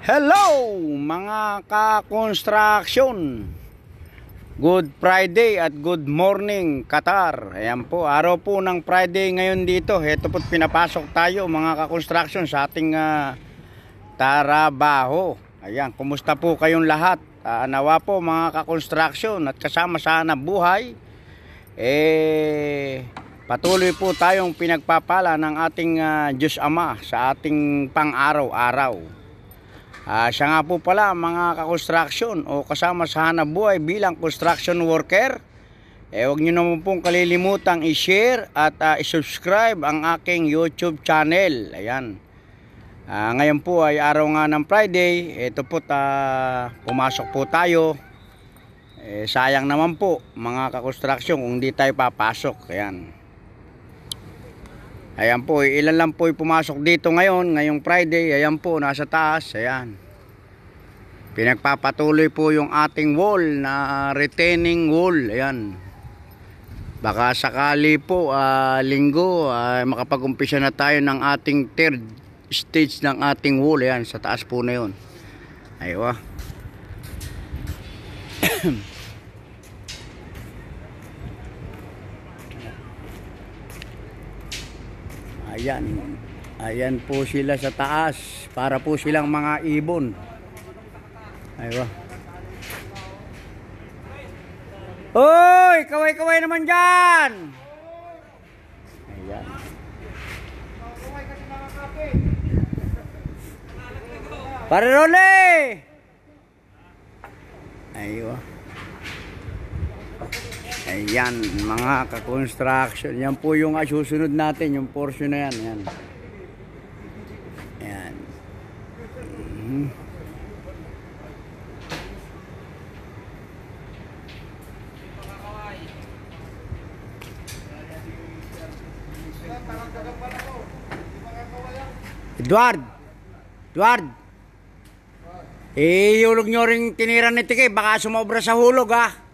Hello mga ka-construction Good Friday at good morning Qatar Ayan po, araw po ng Friday ngayon dito Ito po pinapasok tayo mga ka-construction sa ating uh, tarabaho Ayan, kumusta po kayong lahat uh, Nawa po mga ka-construction at kasama sana buhay Eh, patuloy po tayong pinagpapala ng ating uh, Diyos Ama sa ating pang-araw-araw Uh, siya nga po pala mga ka-construction o kasama sa hanabuhay bilang construction worker. Eh, huwag nyo naman pong kalilimutang i-share at uh, i-subscribe ang aking YouTube channel. Ayan. Uh, ngayon po ay araw nga ng Friday. Ito po ta, pumasok po tayo. Eh, sayang naman po mga ka-construction kung di tayo papasok. Ayan. Ayan po, eh, ilan lang po pumasok dito ngayon, ngayong Friday. Ayan po, nasa taas. Ayan. Pinagpapatuloy po yung ating wall na retaining wall. Ayan. Baka sakali po, uh, linggo, uh, makapag-umpisa na tayo ng ating third stage ng ating wall. Ayan, sa taas po na yun. Aywa. Ayan. Ayan po sila sa taas. Para po silang mga ibon. Aywa. Oy! Kaway-kaway naman dyan! Ayan. Para Role! Aywa. Ayan, mga ka-construction. Yan po yung susunod natin, yung portion na yan. Yan. Yan. Mm -hmm. Edward! Edward! Eh, hulog nyo rin tinira ni Tike. Baka sumobra sa hulog, ah.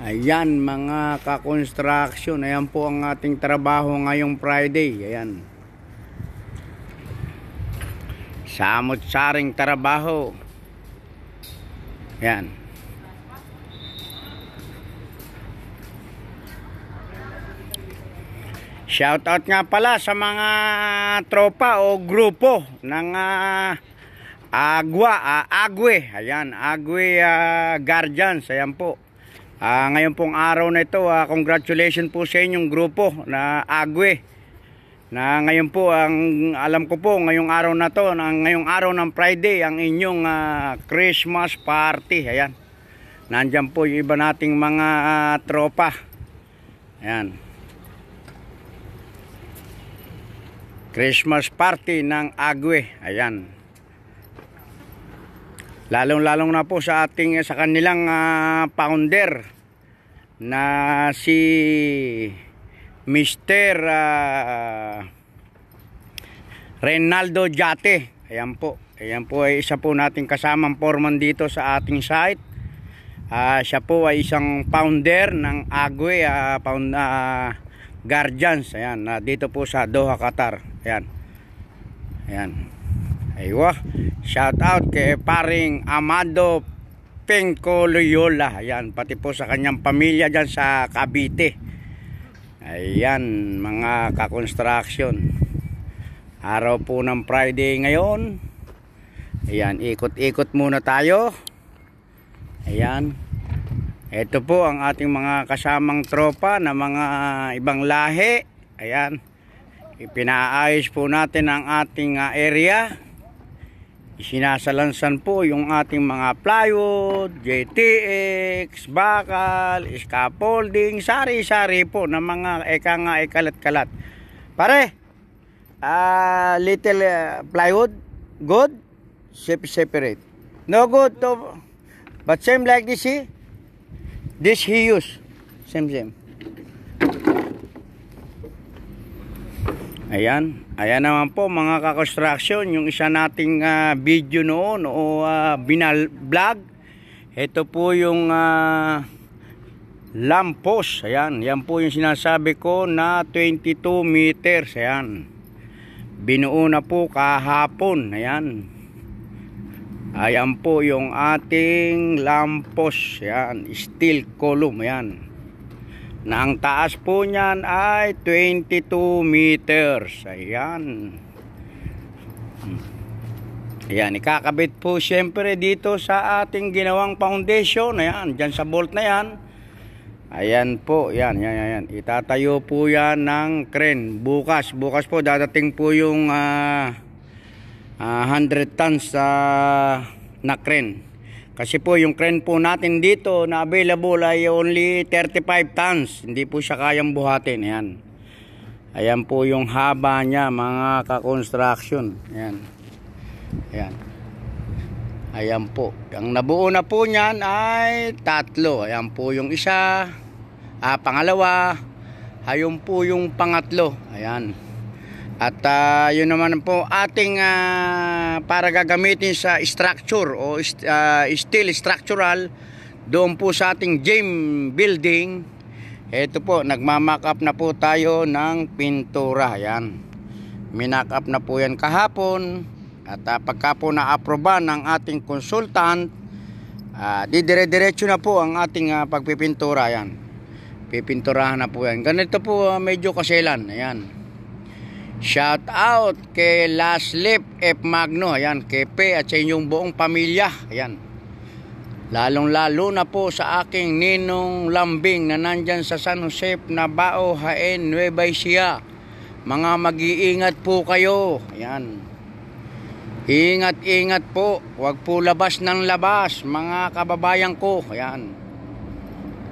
Ayan mga ka-construction, ayan po ang ating trabaho ngayong Friday. Ayan. Samot saring trabaho. Ayan. Shout out nga pala sa mga tropa o grupo ng uh, ah, Agwa, uh, ah, Agwe. Ayan, Agwe uh, Guardians. Ayan po. Uh, ngayon pong araw na ito, uh, congratulations po sa inyong grupo na Agwe. Na ngayon po, ang alam ko po, ngayong araw na to, na, ngayong araw ng Friday, ang inyong uh, Christmas party. Ayan. Nandyan po yung iba nating mga uh, tropa. Ayan. Christmas party ng Agwe. Ayan. Lalong-lalong na po sa ating sa kanilang uh, founder na si Mr. Uh, ah, Renaldo Jate. Ayan po. Ayan po ay isa po nating kasamang foreman dito sa ating site. Uh, siya po ay isang founder ng Agwe uh, found, uh, Guardians. Ayan, uh, dito po sa Doha, Qatar. Ayan. Ayan. Aywa, shout out kay paring Amado Penko Loyola. Ayan, pati po sa kanyang pamilya dyan sa Cavite. Ayan, mga ka-construction. Araw po ng Friday ngayon. Ayan, ikot-ikot muna tayo. Ayan. Ito po ang ating mga kasamang tropa na mga ibang lahi. Ayan. Ipinaayos po natin ang ating ah, area. Isinasalansan po yung ating mga plywood, JTX, bakal, scaffolding, sari-sari po ng mga eka nga ikalat kalat Pare, uh, little uh, plywood, good, separate. No good, to, but same like this, see? Eh? This he use, same same. Ayan, ayan naman po mga kakonstruction, yung isa nating uh, video noon o uh, binal vlog. Ito po yung uh, ah, lampos. Ayan, yan po yung sinasabi ko na 22 meters. Ayan. Binuo na po kahapon. Ayan. Ayan po yung ating lampos. Ayan, steel column. Ayan na ang taas po niyan ay 22 meters ayan ayan ikakabit po syempre dito sa ating ginawang foundation ayan dyan sa bolt na yan ayan po yan yan yan itatayo po yan ng crane bukas bukas po dadating po yung uh, uh, 100 tons uh, na crane kasi po yung crane po natin dito na available ay only 35 tons. Hindi po siya kayang buhatin. Ayan. Ayan po yung haba niya mga ka-construction. Ayan. Ayan. Ayan po. Ang nabuo na po niyan ay tatlo. Ayan po yung isa. Ah, pangalawa. Ayun po yung pangatlo. Ayan. At uh, yun naman po ating uh, para gagamitin sa structure o uh, steel structural doon po sa ating gym building. Ito po, nagmamak up na po tayo ng pintura. Yan. Minack up na po yan kahapon. At uh, pagka po na-aproba ng ating consultant, uh, didire-diretso na po ang ating uh, pagpipintura. Yan. Pipinturahan na po yan. Ganito po uh, medyo kaselan. Ayan Shout out kay Last Lip F. Magno. Ayan, Kepe at sa inyong buong pamilya. Ayan. Lalong-lalo na po sa aking ninong lambing na nandyan sa San Jose, na Bao Haen, Nueva Ecija. Mga mag-iingat po kayo. Ayan. Ingat-ingat po. Huwag po labas ng labas, mga kababayan ko. Ayan.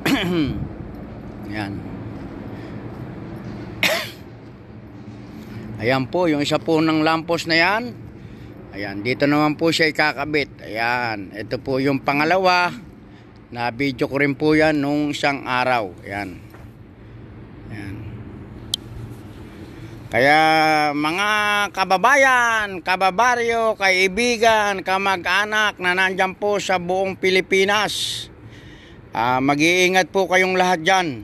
Ayan. Ayan po, yung isa po ng lampos na yan. Ayan, dito naman po siya ikakabit. Ayan, ito po yung pangalawa. Na video ko rin po yan nung isang araw. Ayan. Ayan. Kaya mga kababayan, kababaryo, kaibigan, kamag-anak na nandyan po sa buong Pilipinas. Uh, mag-iingat po kayong lahat dyan.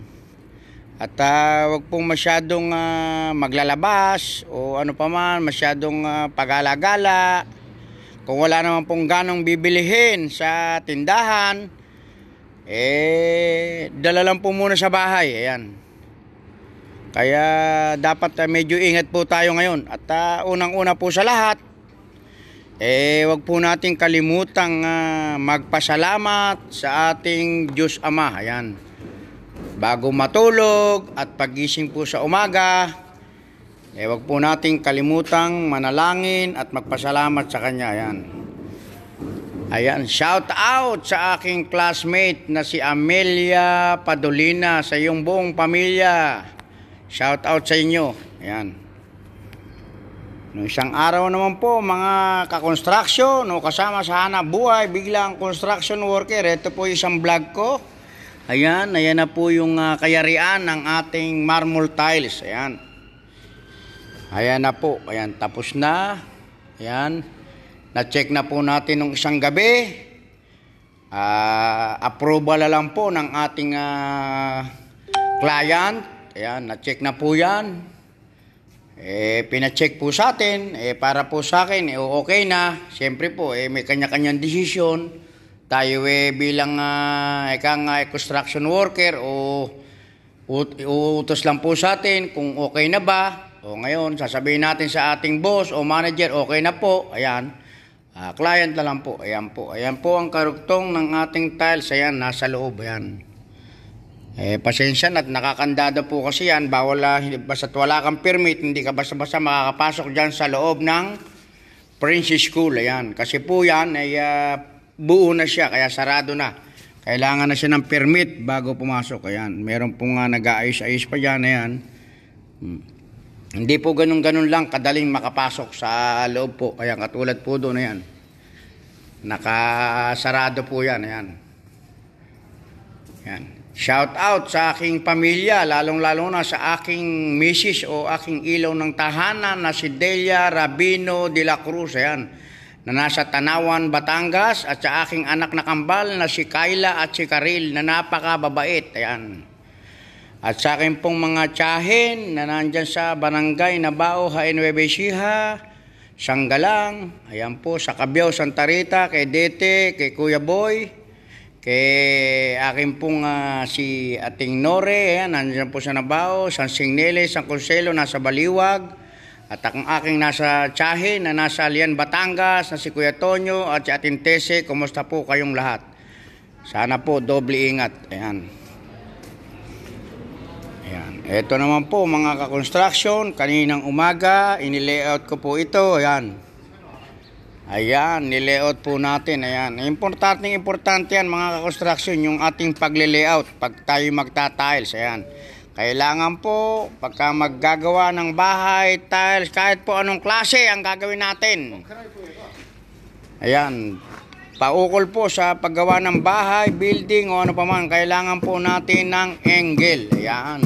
At uh, wag pong masyadong uh, maglalabas o ano pa man, masyadong uh, pagalagala. Kung wala naman pong ganong bibilihin sa tindahan, eh, dala lang po muna sa bahay. Ayan. Kaya dapat uh, medyo ingat po tayo ngayon. At uh, unang-una po sa lahat, eh, wag po natin kalimutang uh, magpasalamat sa ating Diyos Ama. Ayan bago matulog at pagising po sa umaga, eh, wag po nating kalimutang manalangin at magpasalamat sa Kanya. Ayan. Ayan, shout out sa aking classmate na si Amelia Padolina sa iyong buong pamilya. Shout out sa inyo. Ayan. No isang araw naman po, mga ka-construction, no, kasama sa hanap buhay, biglang construction worker. Ito po isang vlog ko. Ayan, ayan na po yung uh, kayarian ng ating marble tiles. Ayan. Ayan na po. Ayan, tapos na. Ayan. Na-check na po natin nung isang gabi. Uh, approval na lang po ng ating uh, client. Ayan, na-check na po yan. Eh, pina-check po sa atin. Eh, para po sa akin, eh, okay na. Siyempre po, eh, may kanya-kanyang desisyon tayo eh bilang uh, ah, ikang uh, eh, construction worker o ut- utos lang po sa atin kung okay na ba. O ngayon, sasabihin natin sa ating boss o manager, okay na po. Ayan. Uh, client na lang po. Ayan po. Ayan po ang karugtong ng ating tiles. Ayan, nasa loob. Ayan. Eh, pasensya na at nakakandado po kasi yan. Bawal, uh, basta't wala kang permit, hindi ka basta-basta makakapasok dyan sa loob ng Prince School. Ayan. Kasi po yan ay uh, buo na siya, kaya sarado na. Kailangan na siya ng permit bago pumasok. Ayan, meron po nga nag-aayos-ayos pa dyan. Ayan. Hmm. Hindi po ganun-ganun lang kadaling makapasok sa loob po. Ayan, katulad po doon. Ayan. Nakasarado po yan. Ayan. Ayan. Shout out sa aking pamilya, lalong-lalo na sa aking misis o aking ilaw ng tahanan na si Delia Rabino de la Cruz. Ayan na nasa Tanawan, Batangas at sa aking anak na kambal na si Kayla at si Karil na napakababait. Ayan. At sa akin pong mga tiyahin na nandyan sa Barangay Nabao, Hainuebe Siha, Sanggalang, ayan po, sa Kabyaw, Santa Rita, kay Dete, kay Kuya Boy, kay akin pong uh, si Ating Nore, ayan, nandyan po sa Nabao, San Signeles, San Consuelo, nasa Baliwag, at ang aking nasa Tsahe na nasa Lian, Batangas, na si Kuya Tonyo at si Atin Tese, kumusta po kayong lahat? Sana po doble ingat. Ayan. Ayan. Ito naman po mga ka-construction, kaninang umaga, inilayout ko po ito. Ayan. Ayan, nilayout po natin. Ayan. Importante, importante yan mga ka-construction, yung ating pagle-layout pag tayo magta-tiles. Ayan. Kailangan po, pagka maggagawa ng bahay, tiles, kahit po anong klase ang gagawin natin. Ayan, paukol po sa paggawa ng bahay, building o ano pa man, kailangan po natin ng angle. Ayan.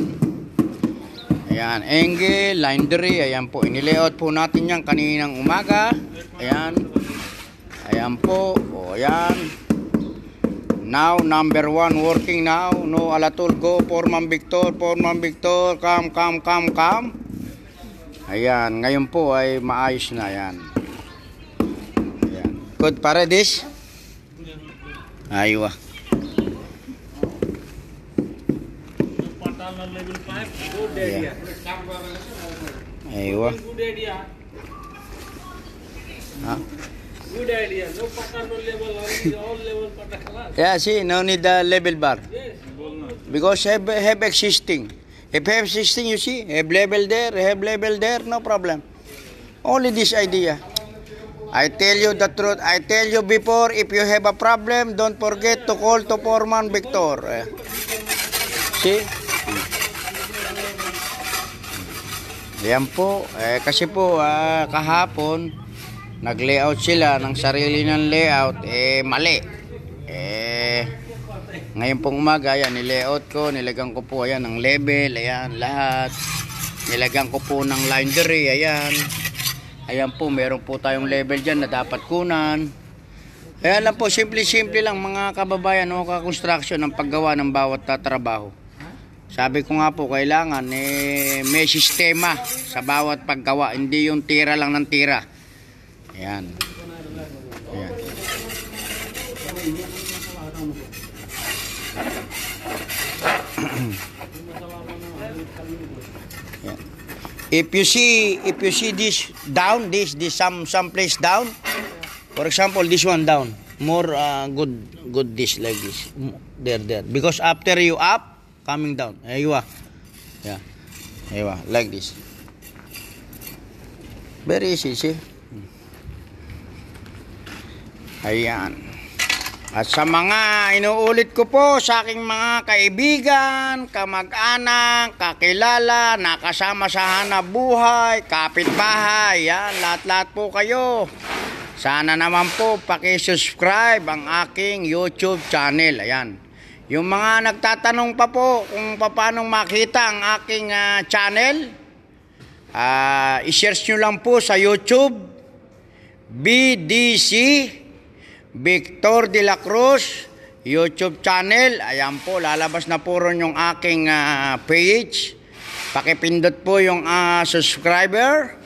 Ayan, angle, laundry, ayan po, inilayout po natin yan kaninang umaga. Ayan. Ayan po, o ayan. Now, number one, working now. No, Alatul, go. Forman Victor, Forman Victor. Come, come, come, come. Ayan, ngayon po ay maayos na yan. Ayan. Good paradis? Aywa. Ayan. Aywa. Aywa. Ha? Good idea. No Patano level, only all level Patano. Yeah, see, no need the level bar. Yes. Because have, have existing. If have existing, you see, have level there, have level there, no problem. Only this idea. I tell you the truth. I tell you before, if you have a problem, don't forget to call to foreman Victor. Eh. See? Yan po. Eh, kasi po, ah, kahapon, nag-layout sila ng sarili ng layout, eh mali. Eh, ngayon pong umaga, yan, nilayout ko, nilagyan ko po, ayan, ng level, ayan, lahat. Nilagyan ko po ng laundry, ayan. Ayan po, meron po tayong level dyan na dapat kunan. Ayan lang po, simple-simple lang mga kababayan o ka-construction ng paggawa ng bawat tatrabaho. Sabi ko nga po, kailangan eh, may sistema sa bawat paggawa, hindi yung tira lang ng tira. Ayan. Ayan. If you see, if you see this down, this, this some, some place down, for example, this one down, more uh, good, good this like this, there, there. Because after you up, coming down. There you are. Yeah. There you are, like this. Very easy, see? Ayan. At sa mga inuulit ko po sa aking mga kaibigan, kamag-anak, kakilala, nakasama sa hanap kapitbahay, yan, lahat-lahat po kayo. Sana naman po paki-subscribe ang aking YouTube channel. Ayan. Yung mga nagtatanong pa po kung paano makita ang aking uh, channel, uh, ah, i share nyo lang po sa YouTube BDC Victor de la Cruz YouTube channel. Ayan po, lalabas na po ron yung aking uh, page. Pakipindot po yung uh, subscriber.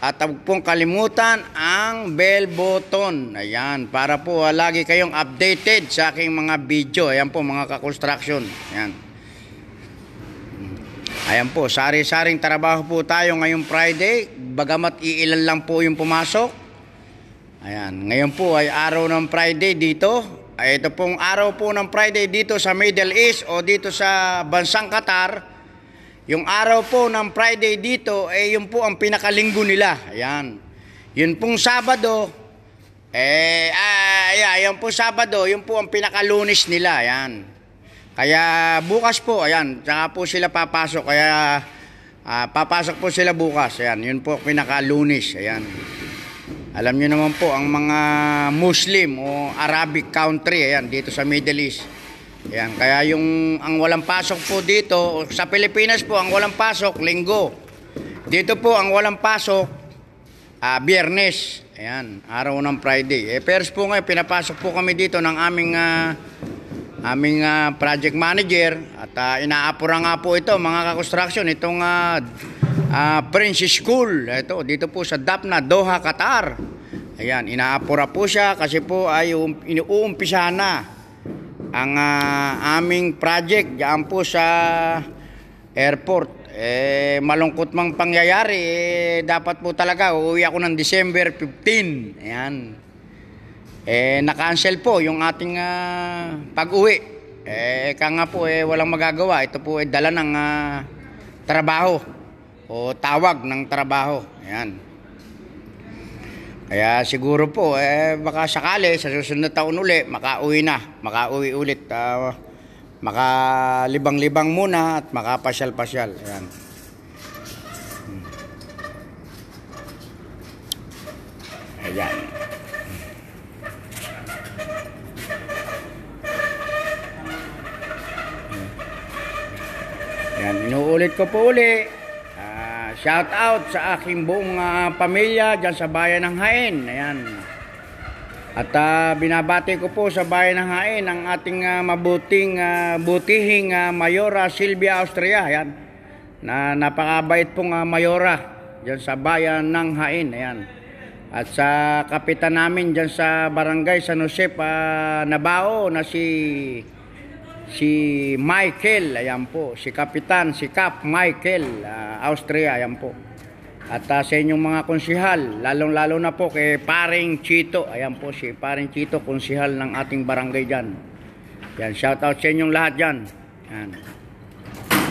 At huwag pong kalimutan ang bell button. Ayan, para po uh, lagi kayong updated sa aking mga video. Ayan po, mga ka-construction. Ayan. Ayan po, sari-saring trabaho po tayo ngayong Friday. Bagamat iilan lang po yung pumasok Ayan, ngayon po ay araw ng Friday dito. Ay ito pong araw po ng Friday dito sa Middle East o dito sa bansang Qatar. Yung araw po ng Friday dito ay eh, yun po ang pinakalinggo nila. Ayan. Yun pong Sabado eh ay yeah, yun po Sabado, yun po ang pinakalunis nila. Ayan. Kaya bukas po, ayan, saka po sila papasok. Kaya uh, papasok po sila bukas. Ayan, yun po pinakalunis. Ayan. Alam nyo naman po, ang mga Muslim o Arabic country, ayan, dito sa Middle East. Ayan, kaya yung ang walang pasok po dito, sa Pilipinas po, ang walang pasok, linggo. Dito po, ang walang pasok, uh, biyernes. Ayan, araw ng Friday. Eh, pero po ngayon, pinapasok po kami dito ng aming uh, aming uh, project manager at uh, inaapura nga po ito mga kakonstruksyon itong uh, uh, Prince School ito dito po sa Dapna Doha Qatar ayan inaapura po siya kasi po ay um, inuumpisa na ang uh, aming project diyan po sa airport eh malungkot mang pangyayari eh, dapat po talaga uuwi ako ng December 15 ayan eh na-cancel po yung ating uh, pag-uwi. Eh ka nga po eh walang magagawa. Ito po eh dala ng uh, trabaho o tawag ng trabaho. Ayan. Kaya siguro po eh baka sakali sa susunod taon uli makauwi na, makauwi ulit uh, makalibang-libang muna at makapasyal-pasyal. Ayan. Hmm. Ayan. Yan, inuulit ko po uli. Uh, shout out sa aking buong uh, pamilya dyan sa bayan ng Hain. Ayan. At uh, binabati ko po sa bayan ng Hain ang ating uh, mabuting uh, butihing uh, Mayora Silvia Austria. Ayan. Na napakabait pong uh, Mayora dyan sa bayan ng Hain. Ayan. At sa kapitan namin dyan sa barangay San Jose, uh, Nabao na si si Michael, ayan po, si Kapitan, si Cap Michael, uh, Austria, ayan po. At uh, sa inyong mga konsihal, lalong-lalo na po kay Paring Chito, ayan po si Paring Chito, konsihal ng ating barangay dyan. Yan, shout out sa inyong lahat dyan. Yan.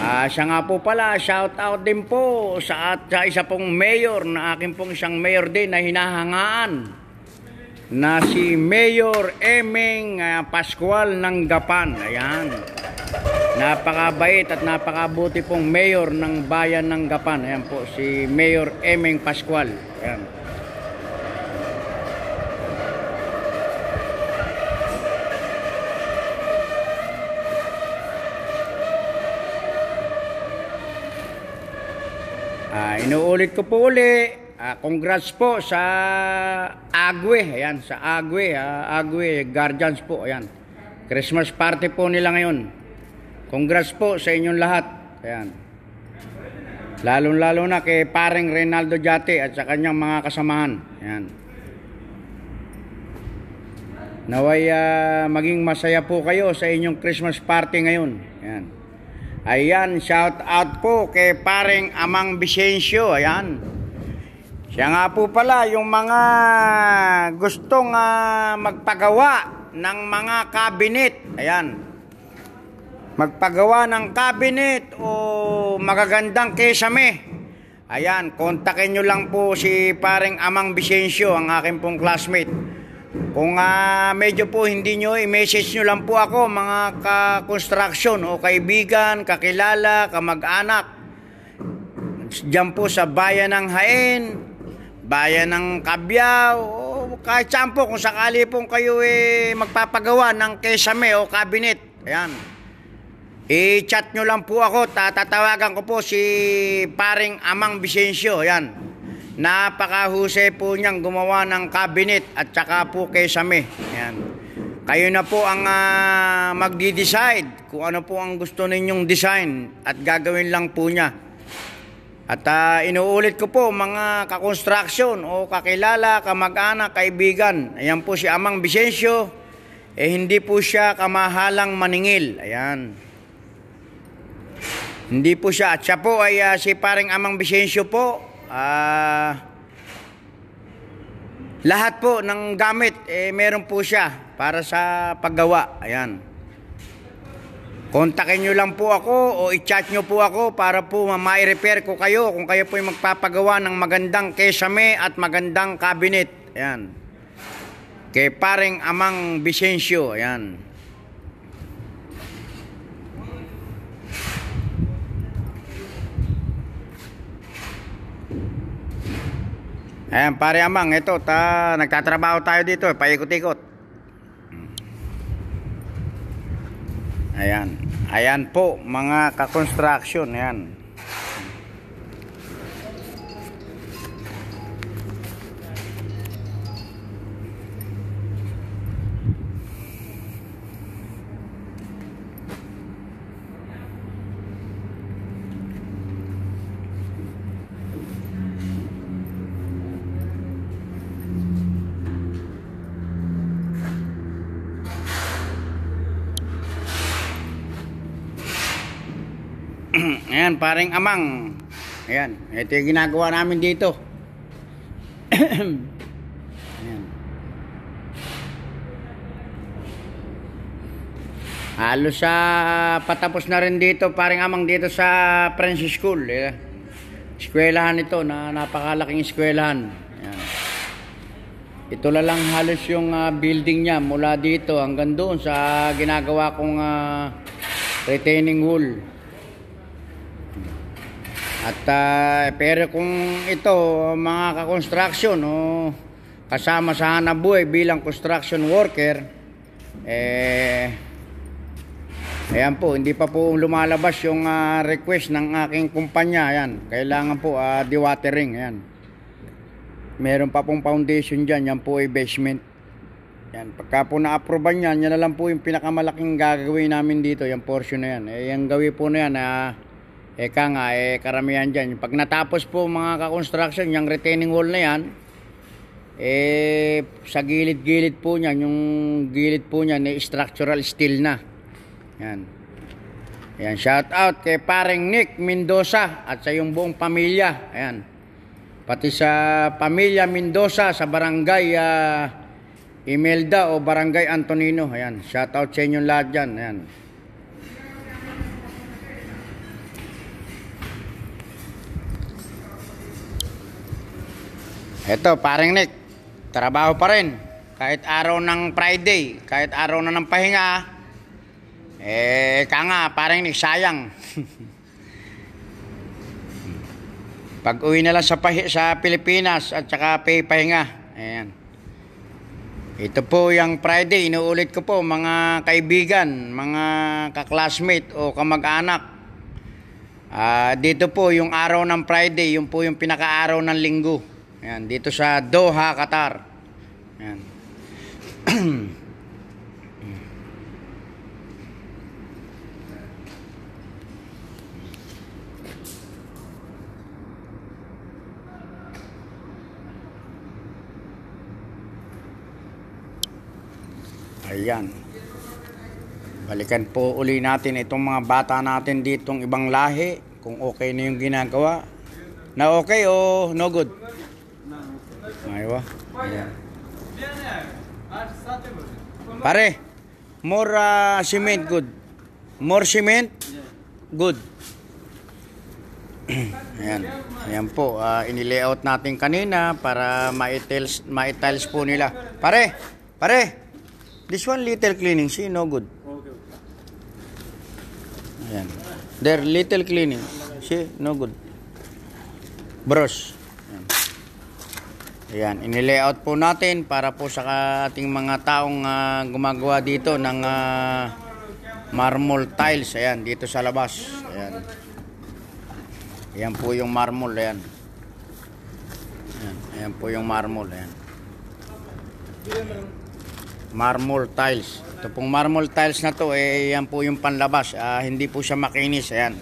Uh, siya nga po pala, shout out din po sa, at, sa isa pong mayor na akin pong isang mayor din na hinahangaan na si Mayor Emeng uh, Pascual ng Gapan. Ayan. Napakabait at napakabuti pong mayor ng bayan ng Gapan. Ayan po, si Mayor Emeng Pascual. Ayan. Ah, inuulit ko po ulit Uh, congrats po sa Agwe, ayan, sa Agwe, uh, Agwe Guardians po, ayan. Christmas party po nila ngayon. Congrats po sa inyong lahat. Ayan. Lalong-lalo na kay paring Reynaldo Jate at sa kanyang mga kasamahan. Ayan. Naway uh, maging masaya po kayo sa inyong Christmas party ngayon. Ayan. Ayan, shout out po kay paring Amang Vicencio. Ayan. Siya nga po pala yung mga gustong uh, magpagawa ng mga cabinet. Ayan. Magpagawa ng cabinet o magagandang kesame. Ayan, kontakin nyo lang po si paring Amang Vicencio, ang aking pong classmate. Kung uh, medyo po hindi nyo, i-message nyo lang po ako mga ka-construction o kaibigan, kakilala, kamag-anak. Diyan po sa bayan ng Hain, bayan ng Kabyaw, o kahit sampo kung sakali pong kayo eh, magpapagawa ng kesame o cabinet. Ayan. I-chat nyo lang po ako, tatatawagan ko po si paring Amang Vicencio. Ayan. Napakahusay po niyang gumawa ng cabinet at saka po kesame. Ayan. Kayo na po ang uh, magdi-decide kung ano po ang gusto ninyong design at gagawin lang po niya. At uh, inuulit ko po mga kakonstruksyon o kakilala, kamag-anak, kaibigan. Ayan po si Amang Vicencio. Eh hindi po siya kamahalang maningil. Ayan. Hindi po siya. At siya po ay uh, si paring Amang Vicencio po. Uh, lahat po ng gamit eh meron po siya para sa paggawa. Ayan. Kontakin nyo lang po ako o i-chat nyo po ako para po ma-repair ko kayo kung kayo po yung magpapagawa ng magandang kesame at magandang cabinet. Ayan. Kay paring Amang Vicencio. Ayan. Ayan, pare Amang, ito, ta, nagtatrabaho tayo dito, paikot-ikot. Ayan. Ayan po mga ka-construction yan. Ayan, paring amang. Ayan, ito yung ginagawa namin dito. Ayan. Halos sa ah, patapos na rin dito, paring amang dito sa Prince School. Eh. Eskwelahan ito, na napakalaking eskwelahan. Ayan. Ito na lang halos yung uh, building niya mula dito hanggang doon sa ginagawa kong uh, retaining wall. At uh, pero kung ito mga ka-construction no oh, kasama sa hanabuhay bilang construction worker eh ayan po hindi pa po lumalabas yung uh, request ng aking kumpanya ayan kailangan po uh, dewatering ayan meron pa pong foundation diyan, yan po ay basement yan pagka po na-approvean yan yan na lang po yung pinakamalaking gagawin namin dito yung portion na yan eh, yung gawin po na yan ah Eka nga, eh, karamihan dyan. Pag natapos po mga ka-construction, yung retaining wall na yan, eh, sa gilid-gilid po niyan, yung gilid po niyan, eh, structural steel na. Yan. Ayan, shout out kay paring Nick Mendoza at sa yung buong pamilya. Ayan. Pati sa pamilya Mendoza sa barangay uh, Imelda o barangay Antonino. Ayan, shout out sa inyong lahat dyan. Ayan. Eto, pareng Nick, trabaho pa rin. Kahit araw ng Friday, kahit araw na ng pahinga, eh, ka nga, parang Nick, sayang. Pag uwi na lang sa, sa Pilipinas at saka pahinga. Ayan. Ito po yung Friday, inuulit ko po mga kaibigan, mga kaklasmate o kamag-anak. Uh, dito po yung araw ng Friday, yung po yung pinaka-araw ng linggo. Ayan, dito sa Doha, Qatar. Ayan. Ayan. Balikan po uli natin itong mga bata natin ditong ibang lahi kung okay na yung ginagawa. Na okay o oh, no good? Aywa. Pare, more uh, cement good. More cement good. Ayan. Ayan po, uh, inilayout natin kanina para ma-tiles ma -tiles po nila. Pare, pare, this one little cleaning, see no good. Ayan. There, little cleaning. See, no good. Brush. Ayan, inilayout po natin para po sa ating mga taong uh, gumagawa dito ng uh, ah, marble tiles. Ayan, dito sa labas. Ayan. Ayan po yung marble. Ayan. Ayan, ayan po yung marble. Ayan. Marble tiles. Ito pong marble tiles na to, eh, ayan po yung panlabas. Uh, hindi po siya makinis. Ayan.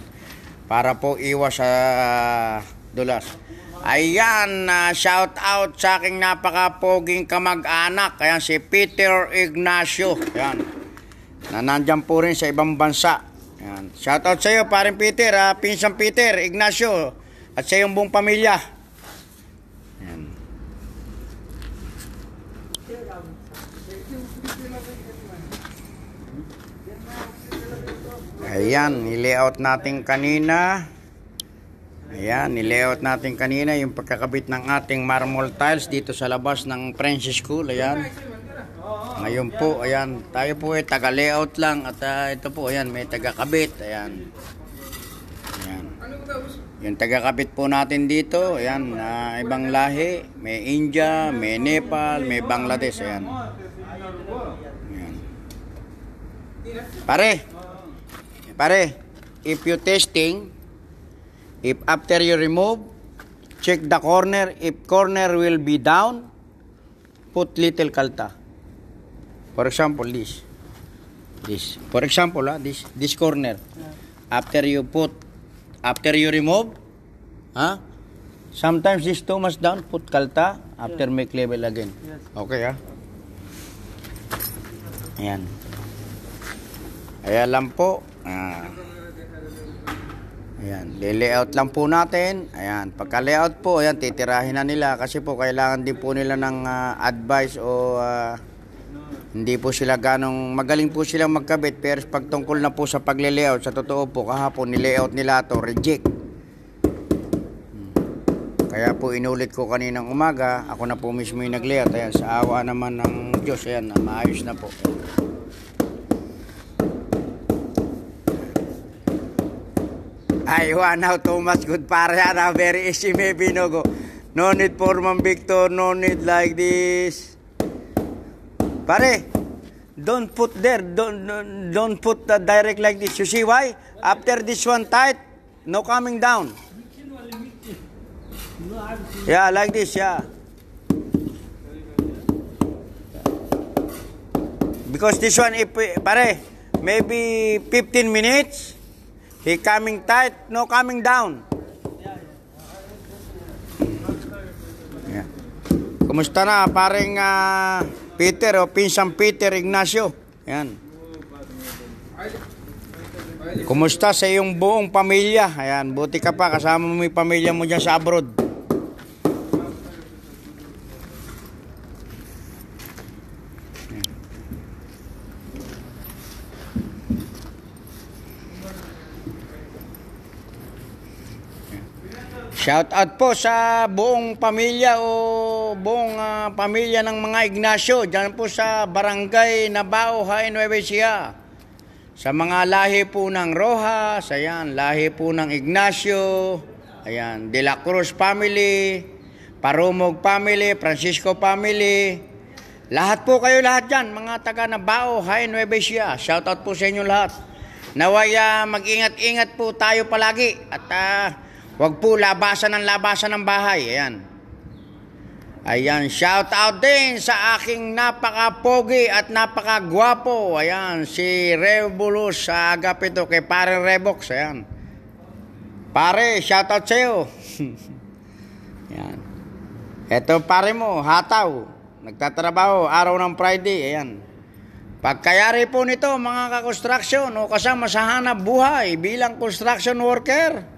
Para po iwas sa uh, dulas. Ayan, uh, shout out sa aking napakapoging kamag-anak. Ayan, si Peter Ignacio. Ayan, na nandyan po rin sa ibang bansa. Ayan, shout out sa iyo, parin Peter, ha? Ah, pinsang Peter, Ignacio, at sa iyong buong pamilya. Ayan. Ayan, i-layout natin kanina. Ayan, nilayout natin kanina yung pagkakabit ng ating marmol tiles dito sa labas ng French School. Ayan. Ngayon po, ayan, tayo po ay taga-layout lang at uh, ito po, ayan, may taga-kabit. Ayan. Ayan. Yung taga-kabit po natin dito, ayan, uh, ibang lahi. May India, may Nepal, may Bangladesh. Ayan. ayan. Pare, pare, if you testing, If after you remove, check the corner. If corner will be down, put little kalta. For example, this. This. For example, ah, this this corner. After you put, after you remove, ah, sometimes this too much down, put kalta. After make level again. Okay, ah. Ayan. Ayan lang po. Ah. Ayan, layout lang po natin. Ayan, pagka-layout po, ayan, titirahin na nila kasi po kailangan din po nila ng uh, advice o uh, hindi po sila ganong, magaling po silang magkabit pero pagtungkol na po sa pagle-layout, sa totoo po, kahapon ni-layout nila to reject. Hmm. Kaya po inulit ko kaninang umaga, ako na po mismo yung naglayout. Ayan, sa awa naman ng Diyos, ayan, maayos na po. I want now Thomas good pare yan ha. Ah. Very easy maybe no No need for Forman Victor. No need like this. Pare, don't put there. Don't, don't put uh, direct like this. You see why? After this one tight, no coming down. Yeah, like this, yeah. Because this one, if, pare, maybe 15 minutes, He coming tight, no coming down. Yeah. Kumusta na paring uh, Peter o Pinsang Peter Ignacio? Yan. Kumusta sa iyong buong pamilya? Ayan, buti ka pa kasama mo yung pamilya mo diyan sa abroad. Shout out po sa buong pamilya o buong uh, pamilya ng mga Ignacio diyan po sa Barangay Nabao, Hay Nueva Ecija. Sa mga lahi po ng Rojas, ayan, lahi po ng Ignacio, ayan, De La Cruz family, Parumog family, Francisco family. Lahat po kayo lahat diyan, mga taga Nabao, Hay Nueva Ecija. Shout out po sa inyo lahat. Naway uh, mag-ingat-ingat po tayo palagi at uh, Huwag po labasan ng labasan ng bahay. Ayan. Ayan, shout out din sa aking napaka-pogi at napaka-gwapo. Ayan, si Revolus sa Agapito kay pare Revox. Ayan. Pare, shout out sa'yo. Ayan. Eto pare mo, hataw. Nagtatrabaho, araw ng Friday. Ayan. Pagkayari po nito mga ka-construction, o kasama sa hanap buhay bilang construction worker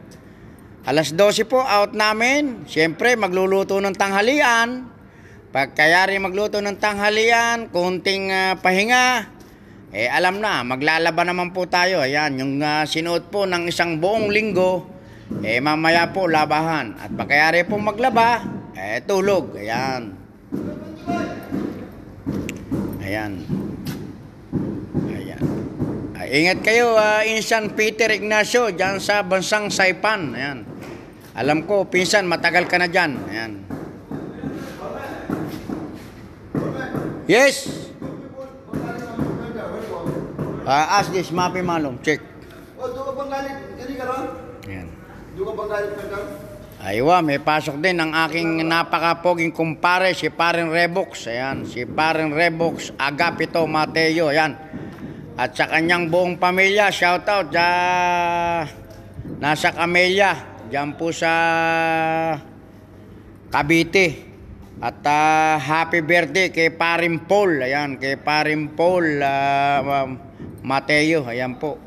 Alas 12 po, out namin. Siyempre, magluluto ng tanghalian. Pagkayari magluto ng tanghalian, kunting uh, pahinga. Eh, alam na, maglalaba naman po tayo. Ayan, yung uh, sinuot po ng isang buong linggo, eh, mamaya po labahan. At pagkayari po maglaba, eh, tulog. Ayan. Ayan. Ayan. Uh, ingat kayo, uh, Insan Peter Ignacio, dyan sa bansang Saipan. Ayan. Alam ko, pinsan, matagal ka na dyan. Ayan. Yes! Uh, ask this, Mapi Malong. Check. Oh, doon ka bang galit? Gani ka lang? Ayan. Doon ka bang galit ka ron? Aywa, may pasok din ang aking napakapoging kumpare, si Parin Rebox. Ayan, si Parin Rebox, Agapito Mateo. Ayan. At sa kanyang buong pamilya, shout out sa ah, nasa Camellia. Diyan po sa Cavite. At uh, happy birthday kay Parim Paul. Ayan, kay Parim Paul uh, Mateo. Ayan po.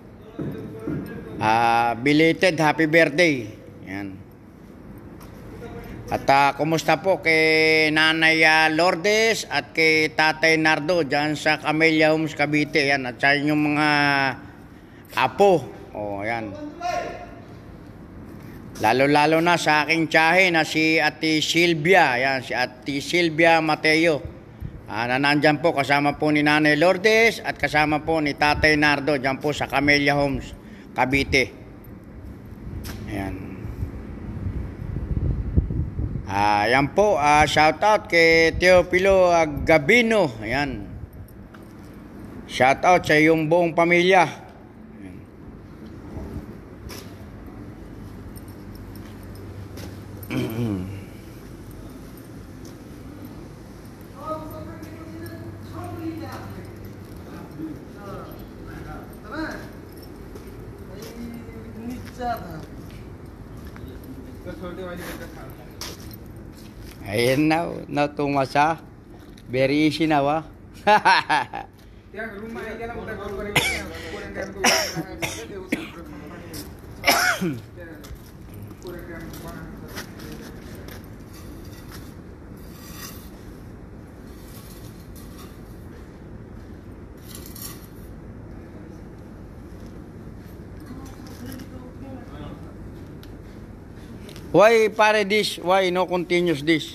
Uh, belated happy birthday. Ayan. At uh, kumusta po kay Nanay uh, Lourdes at kay Tatay Nardo dyan sa Camellia Homes, Cavite. Ayan, at sa inyong mga apo. O, oh, ayan. Lalo-lalo na sa aking tiyahe na si Ate Silvia, yan, si Ate Silvia Mateo. Ah, na nandyan po, kasama po ni Nanay Lourdes at kasama po ni Tatay Nardo, dyan po sa Camellia Homes, Cavite. Ayan. Ah, ayan po, ah, shout out kay Teopilo Gabino. Ayan. Shout out sa iyong buong pamilya. Ayan na, oh. natumasa. Very easy na, wa. Oh. Why pare this? Why no continuous this?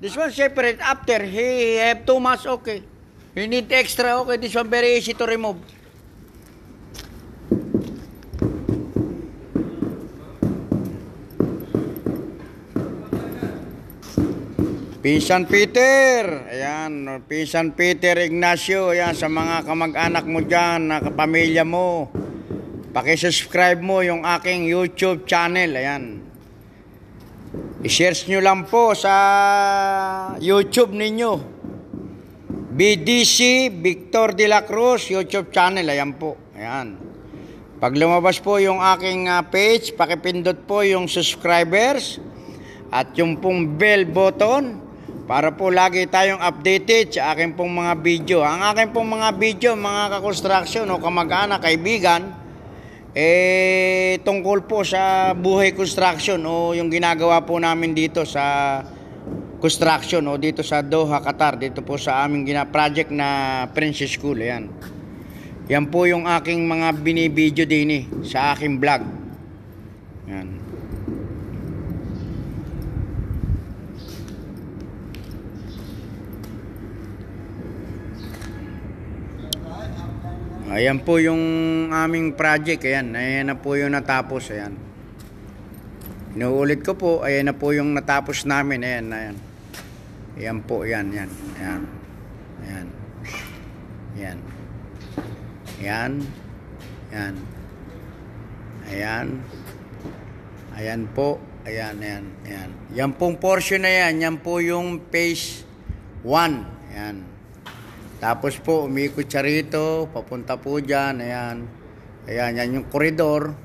This one separate after he have too much okay. He need extra okay. This one very easy to remove. Pisan Peter, ayan, Pisan Peter Ignacio, ayan, sa mga kamag-anak mo dyan, na kapamilya mo, Paki-subscribe mo yung aking YouTube channel, ayan i share nyo lang po sa YouTube ninyo. BDC Victor de la Cruz YouTube channel. Ayan po. Ayan. Pag lumabas po yung aking uh, page, pakipindot po yung subscribers at yung pong bell button para po lagi tayong updated sa aking pong mga video. Ang aking pong mga video, mga kakonstruksyon o kamag-anak, kaibigan, eh, tungkol po sa buhay construction o yung ginagawa po namin dito sa construction o dito sa Doha, Qatar, dito po sa aming gina project na Prince School, ayan. Yan po yung aking mga binibideo din eh, sa aking vlog. Ayan. Ayan po yung aming project. Ayan, ayan na po yung natapos. Ayan. Inuulit ko po, ayan na po yung natapos namin. Ayan, ayan. Ayan po, ayan, ayan. Ayan. Ayan. Ayan. Ayan. Ayan. Ayan. Ayan po. Ayan, ayan, ayan. Yan pong portion na yan. Yan po yung phase 1. Ayan. Tapos po, umikot siya rito, papunta po dyan, ayan. Ayan, yan yung koridor.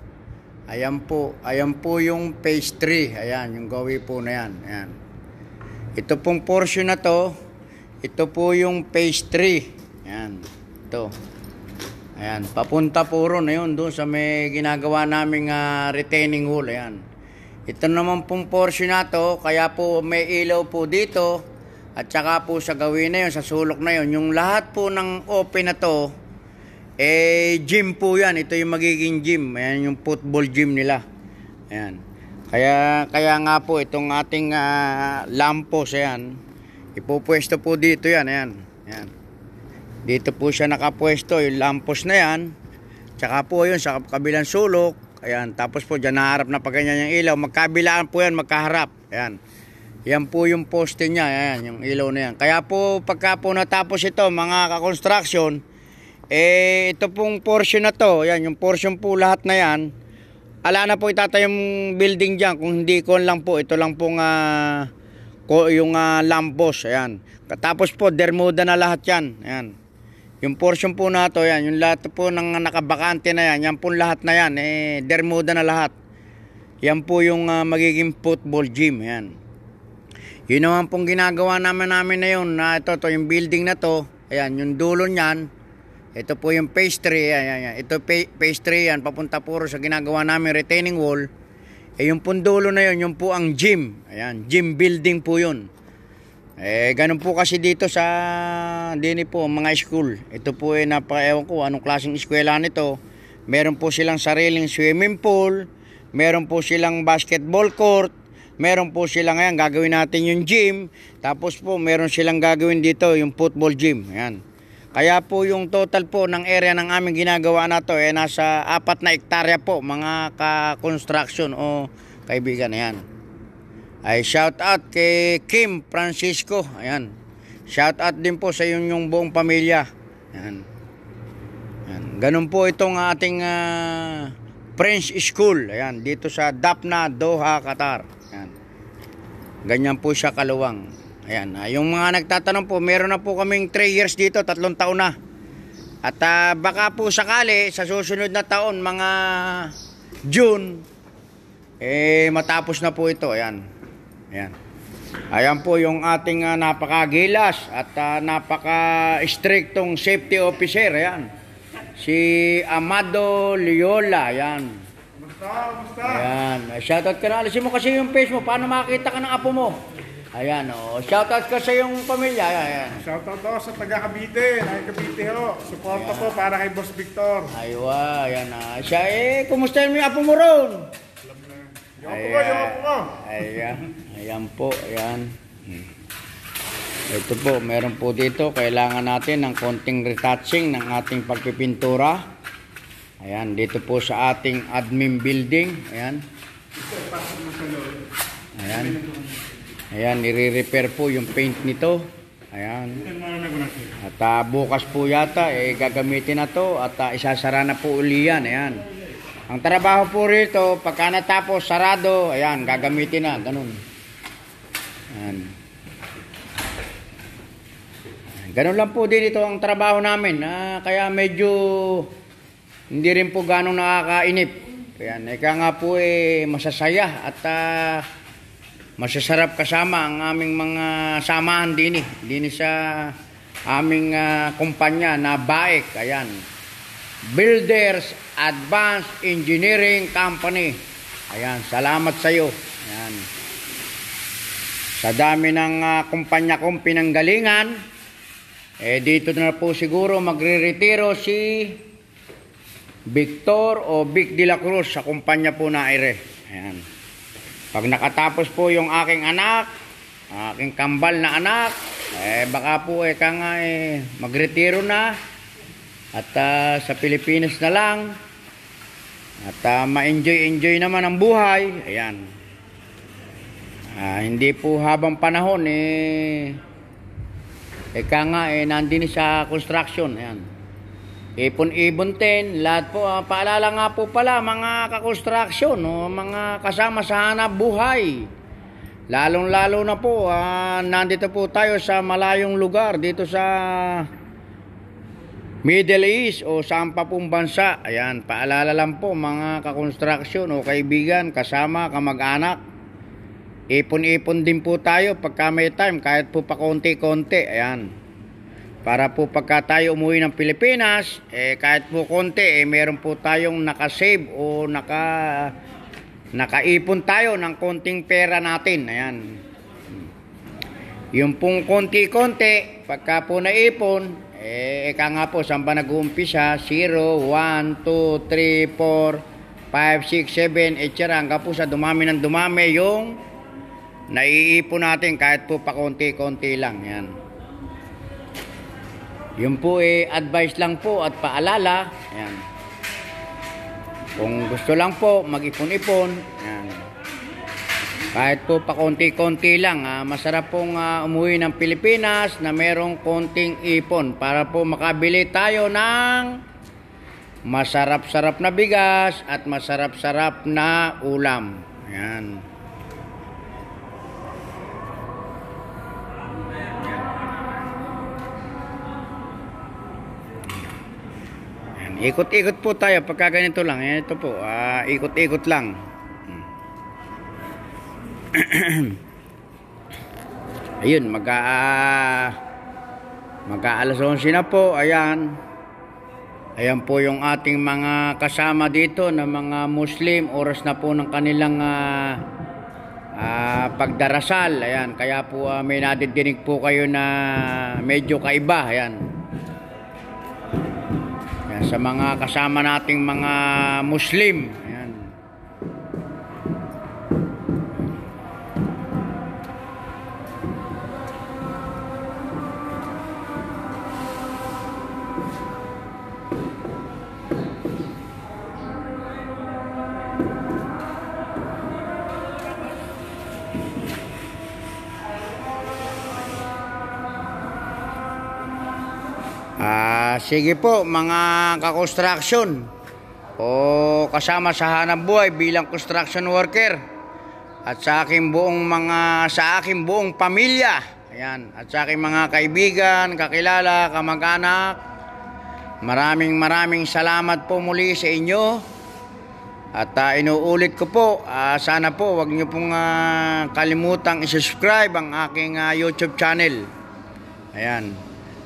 Ayan po, ayan po yung phase 3, ayan, yung gawi po na yan, ayan. Ito pong portion na to, ito po yung phase 3, ayan, ito. Ayan, papunta po ron na yun doon sa may ginagawa naming uh, retaining wall. Ayan. Ito naman pong portion na to, kaya po may ilaw po dito. At saka po sa gawin na yun, sa sulok na yun, yung lahat po ng open na to, eh gym po yan. Ito yung magiging gym. Ayan yung football gym nila. Ayan. Kaya, kaya nga po itong ating uh, ah, lampos, ayan. Ipupwesto po dito yan, ayan. ayan. Dito po siya nakapwesto, yung lampos na yan. Tsaka po yun sa kabilang sulok. Ayan, tapos po dyan naharap na pag ganyan yung ilaw. Magkabilaan po yan, magkaharap. Ayan. Yan po yung poste niya, yan, yung ilaw na yan. Kaya po pagka po natapos ito mga ka-construction, eh ito pong portion na to, yan yung portion po lahat na yan. Ala na po itatayong building diyan kung hindi kon lang po, ito lang pong uh, ko yung uh, ah, lampos, ayan. Tapos po dermuda na lahat yan, ayan. Yung portion po na to, yan, yung lahat po ng nakabakante na yan, yan po lahat na yan, eh dermuda na lahat. Yan po yung uh, magiging football gym, ayan. Yun naman pong ginagawa naman namin na yun na ito, to yung building na to. Ayan, yung dulo niyan. Ito po yung pastry. Ayan, ayan, Ito pa- pastry yan, papunta puro sa ginagawa namin retaining wall. E yung pong dulo na yun, yung po ang gym. Ayan, gym building po yun. Eh, ganun po kasi dito sa dini po, mga school. Ito po eh, napaka-ewan ko, anong klaseng eskwela nito. Meron po silang sariling swimming pool. Meron po silang basketball court meron po sila ngayon gagawin natin yung gym tapos po meron silang gagawin dito yung football gym ayan kaya po yung total po ng area ng aming ginagawa na to eh nasa apat na ektarya po mga ka-construction o kaibigan ayan ay shout out kay Kim Francisco ayan shout out din po sa yung buong pamilya ayan, ayan. ganun po itong ating uh, French School. Ayan, dito sa Dapna, Doha, Qatar. Ganyan po siya kaluwang. Ayan, uh, yung mga nagtatanong po, meron na po kaming 3 years dito, tatlong taon na. At uh, baka po sakali, sa susunod na taon, mga June, eh matapos na po ito. Ayan. Ayan. Ayan po yung ating uh, napakagilas at uh, napaka-strictong safety officer. Ayan. Si Amado Liola. Ayan. Ayan. Shoutout ka na. Alisin mo kasi yung face mo. Paano makakita ka ng apo mo? Ayan, oh. Shoutout ka sa yung pamilya. Ayan, Shoutout daw sa taga Cavite. Ay, Cavite, oh. Suporta Ayan. po para kay Boss Victor. Aywa, ayan na. Ah. Siya, eh, kumusta mo yung apo mo ron? Alam na. Yung apo ko, yung apo ko. Ayan. Ayan po, ayan. Ito po, meron po dito. Kailangan natin ng konting retouching ng ating pagpipintura. Ayan, dito po sa ating admin building. Ayan. Ayan. Ayan, nire-repair po yung paint nito. Ayan. At uh, bukas po yata, eh, gagamitin na to at uh, isasara na po uli yan. Ayan. Ang trabaho po rito, pagka natapos, sarado, ayan, gagamitin na, ganun. Ayan. Ganun lang po din ito ang trabaho namin. Ah, kaya medyo hindi rin po ganong nakakainip. Ayan, ika nga po eh, masasaya at uh, masasarap kasama ang aming mga samahan din eh. Din sa aming uh, kumpanya na BAEC. Ayan, Builders Advanced Engineering Company. Ayan, salamat sa iyo. Ayan. Sa dami ng uh, kumpanya kong pinanggalingan, eh dito na po siguro magre-retiro si Victor o Vic de la Cruz sa kumpanya po na Aire. Ayan. Pag nakatapos po yung aking anak, aking kambal na anak, eh baka po eh ka eh magretiro na at uh, sa Pilipinas na lang at uh, ma-enjoy-enjoy naman ang buhay. Ayan. Uh, hindi po habang panahon eh Eka eh, nga eh nandini sa construction, ayan. Ipon-ibon 10, lahat po, uh, paalala nga po pala mga kakonstruksyon, no, mga kasama sa hanap buhay. Lalong-lalo na po, uh, nandito po tayo sa malayong lugar, dito sa Middle East o saan pa pong bansa. Ayan, paalala lang po mga kakonstruksyon o kaibigan, kasama, kamag-anak. Ipon-ipon din po tayo pagka may time, kahit po pa konti-konti. Ayan. Para po pagka tayo umuwi ng Pilipinas, eh, kahit po konti, eh, meron po tayong nakasave o naka, nakaipon tayo ng konting pera natin. Ayan. Yung pong konti-konti, pagka po naipon, eh, eka nga po, saan ba nag-uumpisa? 0, 1, 2, 3, 4, 5, 6, 7, po sa dumami ng dumami yung naiipon natin kahit po pa konti-konti lang. Yan. Yun po eh, advice lang po at paalala. Ayan. Kung gusto lang po, mag-ipon-ipon. Ayan. Kahit po pa konti-konti lang, ah, masarap pong ah, umuwi ng Pilipinas na merong konting ipon para po makabili tayo ng masarap-sarap na bigas at masarap-sarap na ulam. Ayan. Ayan, ikot-ikot po tayo pagka ganito lang. Ayan, ito po, uh, ikot-ikot lang. Hmm. Ayun, mag uh, mag-aalas 11 na po. Ayan. Ayan po yung ating mga kasama dito na mga Muslim. Oras na po ng kanilang uh, uh, pagdarasal. Ayan, kaya po uh, may nadidinig po kayo na medyo kaiba. Ayan sa mga kasama nating mga Muslim sige po mga ka-construction o kasama sa hanap buhay bilang construction worker at sa aking buong mga sa aking buong pamilya ayan at sa aking mga kaibigan, kakilala, kamag-anak maraming maraming salamat po muli sa inyo at uh, inuulit ko po, uh, sana po wag niyo pong uh, kalimutang i-subscribe ang aking uh, YouTube channel. Ayan.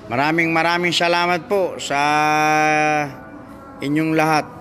Maraming maraming salamat po sa inyong lahat.